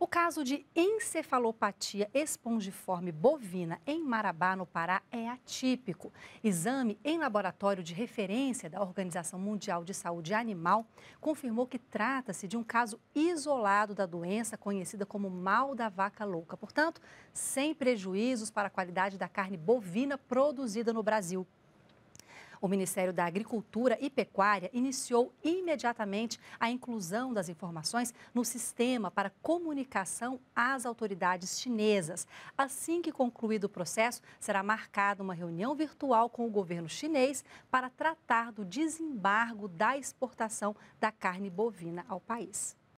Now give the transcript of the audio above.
O caso de encefalopatia espongiforme bovina em Marabá, no Pará, é atípico. Exame em laboratório de referência da Organização Mundial de Saúde Animal confirmou que trata-se de um caso isolado da doença conhecida como mal da vaca louca. Portanto, sem prejuízos para a qualidade da carne bovina produzida no Brasil. O Ministério da Agricultura e Pecuária iniciou imediatamente a inclusão das informações no sistema para comunicação às autoridades chinesas. Assim que concluído o processo, será marcada uma reunião virtual com o governo chinês para tratar do desembargo da exportação da carne bovina ao país.